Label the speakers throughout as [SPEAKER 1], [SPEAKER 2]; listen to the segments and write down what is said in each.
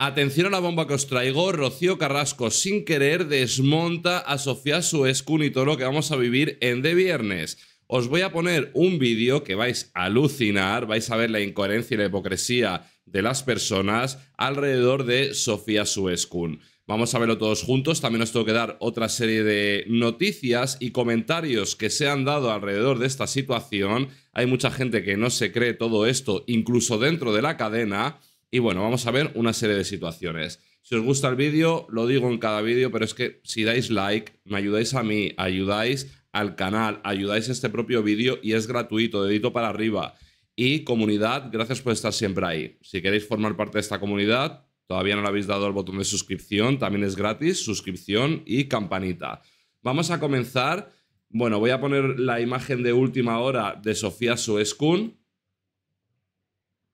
[SPEAKER 1] Atención a la bomba que os traigo. Rocío Carrasco, sin querer, desmonta a Sofía Suescun y todo lo que vamos a vivir en de viernes. Os voy a poner un vídeo que vais a alucinar, vais a ver la incoherencia y la hipocresía de las personas alrededor de Sofía Suescun. Vamos a verlo todos juntos. También os tengo que dar otra serie de noticias y comentarios que se han dado alrededor de esta situación. Hay mucha gente que no se cree todo esto, incluso dentro de la cadena. Y bueno, vamos a ver una serie de situaciones. Si os gusta el vídeo, lo digo en cada vídeo, pero es que si dais like, me ayudáis a mí, ayudáis al canal, ayudáis a este propio vídeo y es gratuito, dedito para arriba. Y comunidad, gracias por estar siempre ahí. Si queréis formar parte de esta comunidad, todavía no le habéis dado el botón de suscripción, también es gratis, suscripción y campanita. Vamos a comenzar. Bueno, voy a poner la imagen de última hora de Sofía suess-kun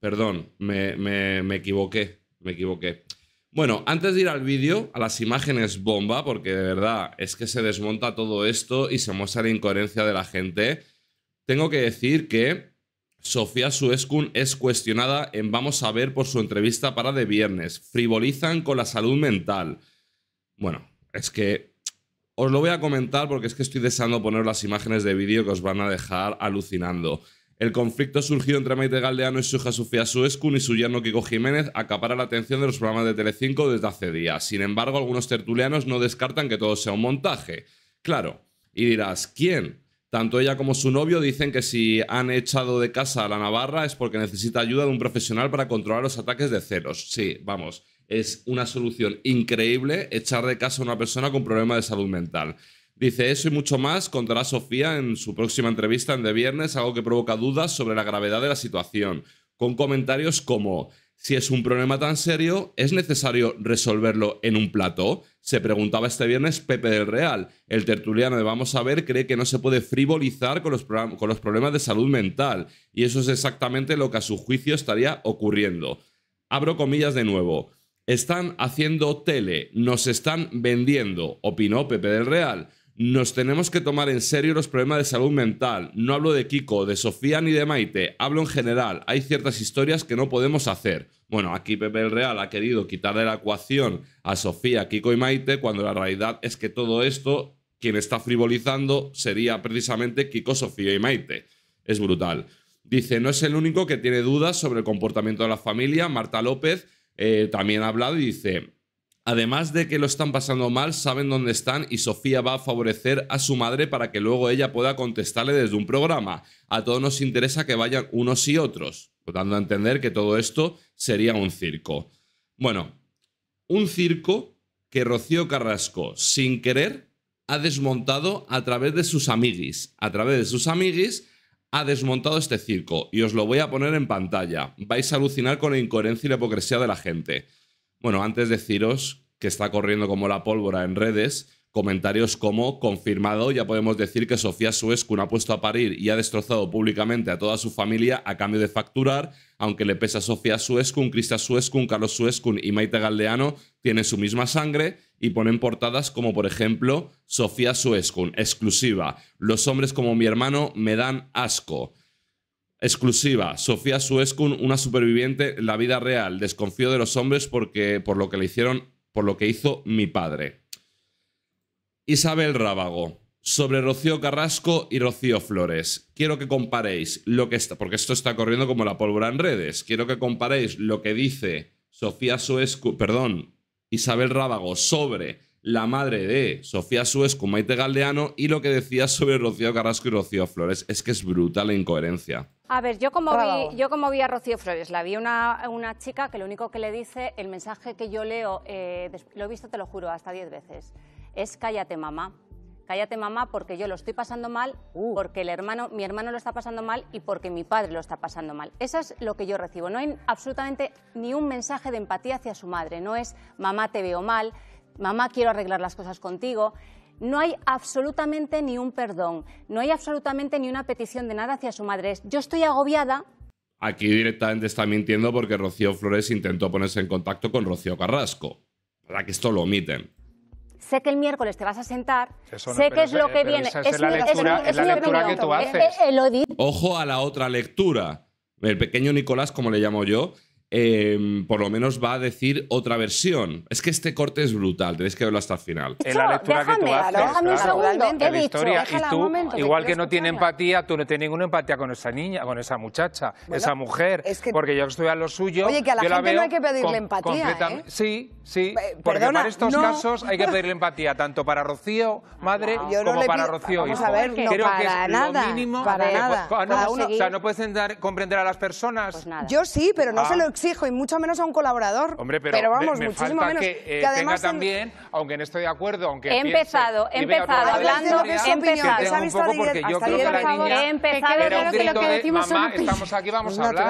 [SPEAKER 1] Perdón, me, me, equivoqué, me equivoqué. Bueno, antes de ir al vídeo, a las imágenes bomba, porque de verdad es que se desmonta todo esto y se muestra la incoherencia de la gente, tengo que decir que Sofía Suescun es cuestionada en Vamos a ver por su entrevista para de viernes. Frivolizan con la salud mental. Bueno, es que os lo voy a comentar porque es que estoy deseando poner las imágenes de vídeo que os van a dejar alucinando. El conflicto surgido entre Maite Galdeano y su hija Sofía Suescun y su yerno Kiko Jiménez acapara la atención de los programas de Telecinco desde hace días. Sin embargo, algunos tertulianos no descartan que todo sea un montaje. Claro, y dirás, ¿quién? Tanto ella como su novio dicen que si han echado de casa a la Navarra es porque necesita ayuda de un profesional para controlar los ataques de celos. Sí, vamos, es una solución increíble echar de casa a una persona con problemas de salud mental. Dice eso y mucho más contará Sofía en su próxima entrevista en de viernes, algo que provoca dudas sobre la gravedad de la situación, con comentarios como, si es un problema tan serio, ¿es necesario resolverlo en un plato? Se preguntaba este viernes Pepe del Real. El tertuliano de Vamos a ver cree que no se puede frivolizar con los, con los problemas de salud mental, y eso es exactamente lo que a su juicio estaría ocurriendo. Abro comillas de nuevo. Están haciendo tele, nos están vendiendo, opinó Pepe del Real nos tenemos que tomar en serio los problemas de salud mental. No hablo de Kiko, de Sofía ni de Maite. Hablo en general. Hay ciertas historias que no podemos hacer. Bueno, aquí Pepe el Real ha querido quitar de la ecuación a Sofía, Kiko y Maite cuando la realidad es que todo esto, quien está frivolizando, sería precisamente Kiko, Sofía y Maite. Es brutal. Dice, no es el único que tiene dudas sobre el comportamiento de la familia. Marta López eh, también ha hablado y dice, Además de que lo están pasando mal, saben dónde están y Sofía va a favorecer a su madre para que luego ella pueda contestarle desde un programa. A todos nos interesa que vayan unos y otros, dando a entender que todo esto sería un circo. Bueno, un circo que Rocío Carrasco, sin querer, ha desmontado a través de sus amiguis. A través de sus amiguis ha desmontado este circo y os lo voy a poner en pantalla. Vais a alucinar con la incoherencia y la hipocresía de la gente. Bueno, antes deciros que está corriendo como la pólvora en redes comentarios como confirmado, ya podemos decir que Sofía Suescun ha puesto a parir y ha destrozado públicamente a toda su familia a cambio de facturar, aunque le pesa a Sofía Suescun, Crista Suescun, Carlos Suescun y Maite Galdeano tienen su misma sangre y ponen portadas como por ejemplo Sofía Suescun, exclusiva, los hombres como mi hermano me dan asco. Exclusiva. Sofía Suescun, una superviviente en la vida real. Desconfío de los hombres porque por lo que le hicieron, por lo que hizo mi padre. Isabel Rábago. Sobre Rocío Carrasco y Rocío Flores. Quiero que comparéis lo que está, porque esto está corriendo como la pólvora en redes. Quiero que comparéis lo que dice Sofía Suescu, perdón, Isabel Rábago sobre la madre de Sofía Suescu, Maite Galdeano, y lo que decía sobre Rocío Carrasco y Rocío Flores. Es que es brutal la incoherencia.
[SPEAKER 2] A ver, yo como, vi, yo como vi a Rocío Flores, la vi una, una chica que lo único que le dice, el mensaje que yo leo, eh, lo he visto, te lo juro, hasta diez veces, es cállate mamá, cállate mamá porque yo lo estoy pasando mal, uh. porque el hermano, mi hermano lo está pasando mal y porque mi padre lo está pasando mal. Eso es lo que yo recibo. No hay absolutamente ni un mensaje de empatía hacia su madre, no es mamá te veo mal, mamá quiero arreglar las cosas contigo no hay absolutamente ni un perdón, no hay absolutamente ni una petición de nada hacia su madre. Yo estoy agobiada.
[SPEAKER 1] Aquí directamente está mintiendo porque Rocío Flores intentó ponerse en contacto con Rocío Carrasco, para que esto lo omiten
[SPEAKER 2] sé que el miércoles te vas a sentar, sé que es lo que viene. es, la
[SPEAKER 3] lectura, que tú eh, eh,
[SPEAKER 2] haces. Eh,
[SPEAKER 1] Ojo a la otra lectura. El pequeño Nicolás, como le llamo yo, Em, por lo menos va a decir otra versión. Es que este corte es brutal, tenéis que verlo hasta el final. Es la
[SPEAKER 3] lectura que tú haces, déjame historia, y tú, igual que, no tiene empatía, tú no tienes ninguna empatía con esa niña, con esa muchacha, esa mujer, porque yo estoy a lo suyo. Oye, que a la gente no hay que pedirle empatía, ¿eh? Sí, sí, eh, porque para estos casos hay que pedirle empatía tanto para Rocío, madre, como para Rocío, hijo. A ver, Creo para que nada, ah, para nada. Pues, o sea, no puedes comprender a las personas. Pues yo sí, pero no se ah. lo
[SPEAKER 1] Fijo y mucho menos a un colaborador. Hombre, pero, vamos, muchísimo menos. Eh, que, además tenga también,
[SPEAKER 3] aunque no estoy de acuerdo, aunque he empezado, he empezado hablando, he empezado. he empezado. que lo que eh, decimos aquí,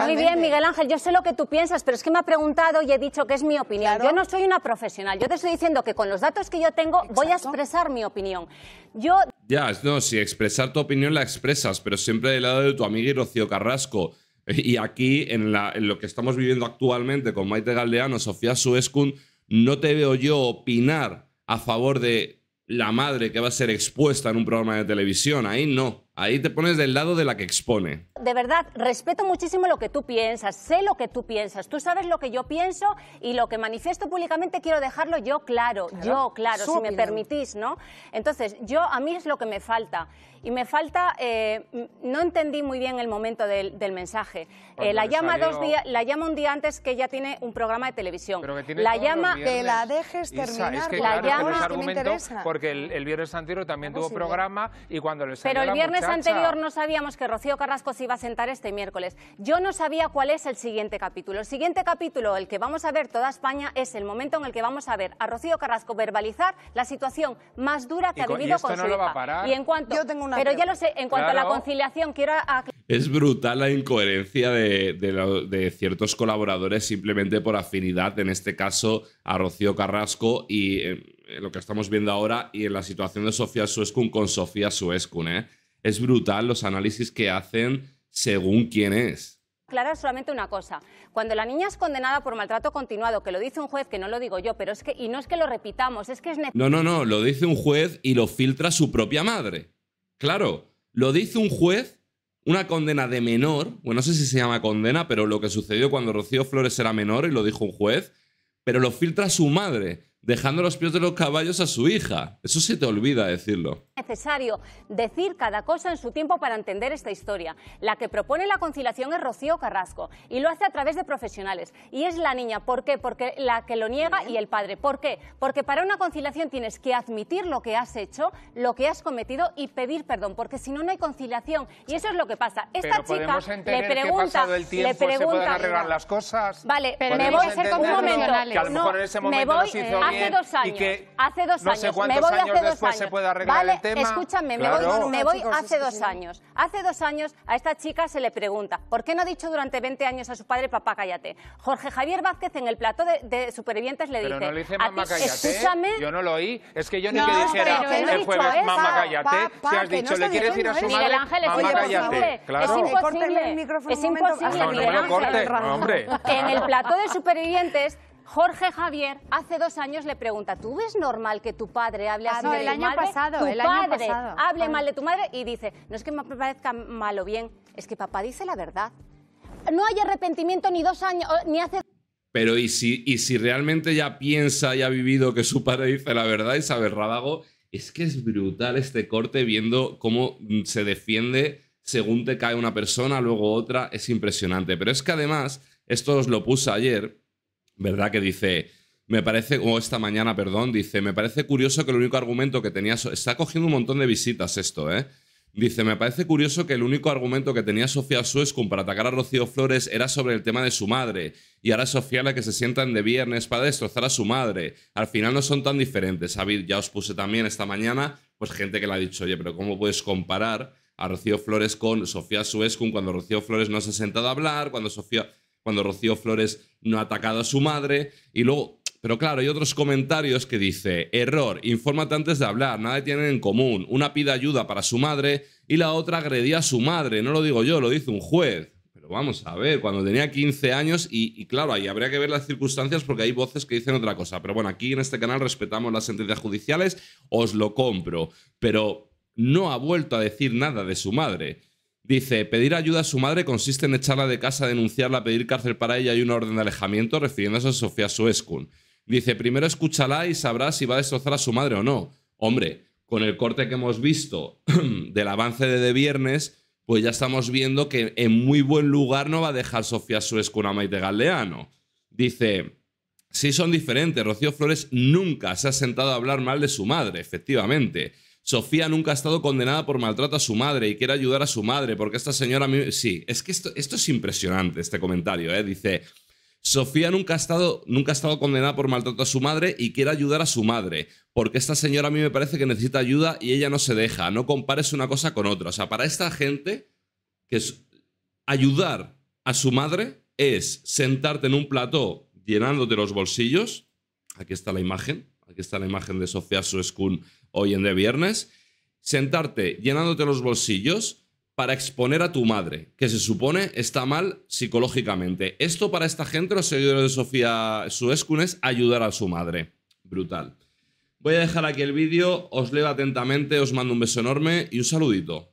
[SPEAKER 3] Muy bien,
[SPEAKER 2] Miguel Ángel, yo sé lo que tú piensas, pero es que me ha preguntado y he dicho que es mi opinión. Yo no soy una profesional. Yo te estoy diciendo que con los datos que yo tengo voy a expresar mi opinión. Yo
[SPEAKER 1] ya, no, si expresar tu opinión la expresas, pero siempre del lado de tu amiga y Rocío Carrasco. Y aquí, en, la, lo que estamos viviendo actualmente con Maite Galdeano, Sofía Suescun, no te veo yo opinar a favor de la madre que va a ser expuesta en un programa de televisión. Ahí no. Ahí te pones del lado de la que expone.
[SPEAKER 2] De verdad, respeto muchísimo lo que tú piensas, sé lo que tú piensas, tú sabes lo que yo pienso y lo que manifiesto públicamente quiero dejarlo yo claro, yo claro, si me permitís, ¿no? Entonces, yo a mí es lo que me falta. Y me falta, eh, no entendí muy bien el momento del, mensaje. Eh, la, llama dos días, la llama un día antes que ella tiene un programa de televisión. la llama... Que la dejes terminar. la llama...
[SPEAKER 3] Porque el, viernes anterior también tuvo programa y cuando le salió Pero el viernes anterior
[SPEAKER 2] no sabíamos que Rocío Carrasco se iba a sentar este miércoles. Yo no sabía cuál es el siguiente capítulo. El siguiente capítulo, el que vamos a ver toda España, es el momento en el que vamos a ver a Rocío Carrasco verbalizar la situación más dura que ha vivido con, y no Lo va a parar. Y en cuanto, Yo tengo una pero ya lo sé, en cuanto a la conciliación, quiero
[SPEAKER 1] es brutal la incoherencia de, ciertos colaboradores simplemente por afinidad, en este caso a Rocío Carrasco y eh, lo que estamos viendo ahora y en la situación de Sofía Suescun con Sofía Suescun, ¿eh? es brutal los análisis que hacen según quién es
[SPEAKER 2] Claro, solamente una cosa. Cuando la niña es condenada por maltrato continuado, que lo dice un juez, que no lo digo yo, pero es que, y no es que lo repitamos, es que es necesario.
[SPEAKER 1] No, no, no, lo dice un juez y lo filtra su propia madre. Claro, lo dice un juez, una condena de menor, bueno, no sé si se llama condena, pero lo que sucedió cuando Rocío Flores era menor y lo dijo un juez, pero lo filtra su madre dejando los pies de los caballos a su hija. Eso se te olvida decirlo.
[SPEAKER 2] Es necesario decir cada cosa en su tiempo para entender esta historia. La que propone la conciliación es Rocío Carrasco y lo hace a través de profesionales. Y es la niña. ¿Por qué? Porque la que lo niega y el padre. ¿Por qué? Porque para una conciliación tienes que admitir lo que has hecho, lo que has cometido y pedir perdón, porque si no, no hay conciliación. Y eso es lo que pasa. Esta chica le pregunta, que el tiempo, le pregunta, se pueden arreglar
[SPEAKER 3] las cosas.
[SPEAKER 2] Vale, pero me voy a ser un momento. Que a lo mejor en ese momento hizo eh, Hace dos años. Y que hace dos no años. Sé cuántos me voy años hace dos después años. se puede arreglar vale, el tema. Escúchame, me voy, me voy hace dos años. Hace dos años a esta chica se le pregunta, ¿por qué no ha dicho durante 20 años a su padre, papá, cállate? Jorge Javier Vázquez en el plato de, de supervivientes le dice. Pero no le dice mamá, cállate. Escúchame.
[SPEAKER 3] Yo no lo oí. Es que yo ni que dijera el jueves, mamá, cállate. si has dicho, le quieres decir a su madre, mamá, cállate. Es
[SPEAKER 2] imposible. Es imposible, Miguel Ángel. En el plato de supervivientes Jorge Javier hace dos años le pregunta, ¿tú ves normal que tu padre hable así ah, no, el año Pasado, el año pasado. hable ah. mal de tu madre y dice, no es que me parezca mal o bien, es que papá dice la verdad. No hay arrepentimiento ni dos años, ni hace...
[SPEAKER 1] Pero ¿y si, y si realmente ya piensa y ha vivido que su padre dice la verdad, Isabel Rábago, es que es brutal este corte viendo cómo mm, se defiende según te cae una persona, luego otra, es impresionante. Pero es que además, esto os lo puse ayer, ¿verdad? Que dice, me parece, o esta mañana, perdón, dice, me parece curioso que el único argumento que tenía, está cogiendo un montón de visitas esto, ¿eh? Dice, me parece curioso que el único argumento que tenía Sofía Suescum para atacar a Rocío Flores era sobre el tema de su madre, y ahora Sofía la que se sientan de viernes para destrozar a su madre. Al final no son tan diferentes, David, ya os puse también esta mañana, pues gente que le ha dicho, oye, pero ¿cómo puedes comparar a Rocío Flores con Sofía Suescum cuando Rocío Flores no se ha sentado a hablar, cuando Sofía cuando Rocío Flores no ha atacado a su madre. Y luego, pero claro, hay otros comentarios que dice, error, infórmate antes de hablar, nada tienen en común. Una pide ayuda para su madre y la otra agredía a su madre. No lo digo yo, lo dice un juez. Pero vamos a ver, cuando tenía 15 años y, y claro, ahí habría que ver las circunstancias porque hay voces que dicen otra cosa. Pero bueno, aquí en este canal respetamos las sentencias judiciales, os lo compro. Pero no ha vuelto a decir nada de su madre. Dice, pedir ayuda a su madre consiste en echarla de casa, denunciarla, pedir cárcel para ella y una orden de alejamiento, refiriéndose a Sofía Suescun. Dice, primero escúchala y sabrá si va a destrozar a su madre o no. Hombre, con el corte que hemos visto del avance de, de viernes, pues ya estamos viendo que en muy buen lugar no va a dejar Sofía Suescun a Maite Galeano. Dice, sí son diferentes, Rocío Flores nunca se ha sentado a hablar mal de su madre, efectivamente. Sofía nunca ha estado condenada por maltrato a su madre y quiere ayudar a su madre porque esta señora... Sí, es que esto, esto es impresionante, este comentario, ¿eh? Dice, Sofía nunca ha, estado, nunca ha estado condenada por maltrato a su madre y quiere ayudar a su madre, porque esta señora a mí me parece que necesita ayuda y ella no se deja, no compares una cosa con otra. O sea, para esta gente, que es ayudar a su madre es sentarte en un plató llenándote los bolsillos, aquí está la imagen, aquí está la imagen de Sofía Suescun hoy en de viernes, sentarte llenándote los bolsillos para exponer a tu madre, que se supone está mal psicológicamente. Esto para esta gente, los seguidores de Sofía Suescun, es ayudar a su madre. Brutal. Voy a dejar aquí el vídeo, os leo atentamente, os mando un beso enorme y un saludito.